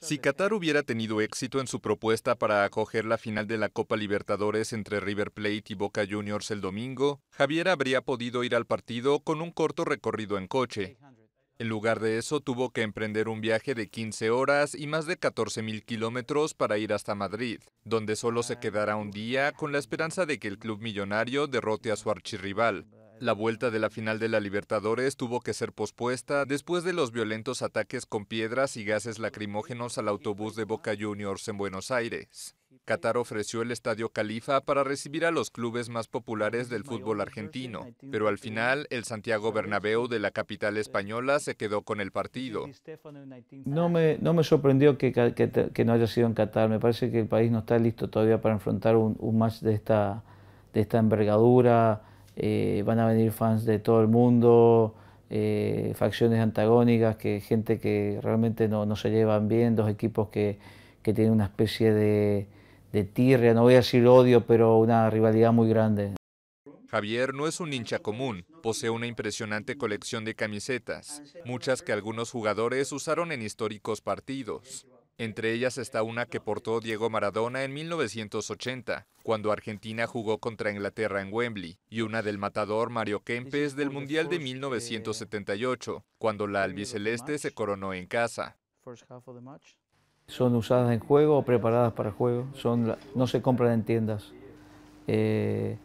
Si Qatar hubiera tenido éxito en su propuesta para acoger la final de la Copa Libertadores entre River Plate y Boca Juniors el domingo, Javier habría podido ir al partido con un corto recorrido en coche. En lugar de eso, tuvo que emprender un viaje de 15 horas y más de 14.000 kilómetros para ir hasta Madrid, donde solo se ah, quedará un día con la esperanza de que el club millonario derrote a su archirrival. La vuelta de la final de la Libertadores tuvo que ser pospuesta después de los violentos ataques con piedras y gases lacrimógenos al autobús de Boca Juniors en Buenos Aires. Qatar ofreció el Estadio Califa para recibir a los clubes más populares del fútbol argentino, pero al final el Santiago Bernabéu de la capital española se quedó con el partido. No me, no me sorprendió que, no haya sido en Qatar, me parece que el país no está listo todavía para enfrentar un, match de esta, de esta envergadura eh, van a venir fans de todo el mundo, eh, facciones antagónicas, que gente que realmente no, se llevan bien, dos equipos que, tienen una especie de, de tirria, no voy a decir odio, pero una rivalidad muy grande. Javier no es un hincha común, posee una impresionante colección de camisetas, muchas que algunos jugadores usaron en históricos partidos. Entre ellas está una que portó Diego Maradona en 1980, cuando Argentina jugó contra Inglaterra en Wembley, y una del matador Mario Kempes del Mundial de 1978, cuando la albiceleste se coronó en casa. Son usadas en juego o preparadas para juego, son no se compran en tiendas. Eh,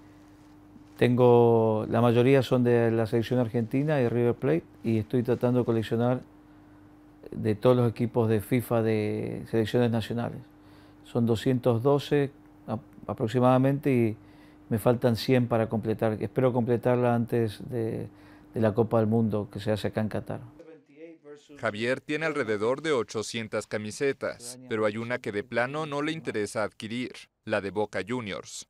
tengo, la mayoría son de la selección argentina y River Plate y estoy tratando de coleccionar de todos los equipos de FIFA de selecciones nacionales. Son 212 aproximadamente y me faltan 100 para completar. Espero completarla antes de, la Copa del Mundo que se hace acá en Qatar. Javier tiene alrededor de 800 camisetas, pero hay una que de plano no le interesa adquirir, la de Boca Juniors.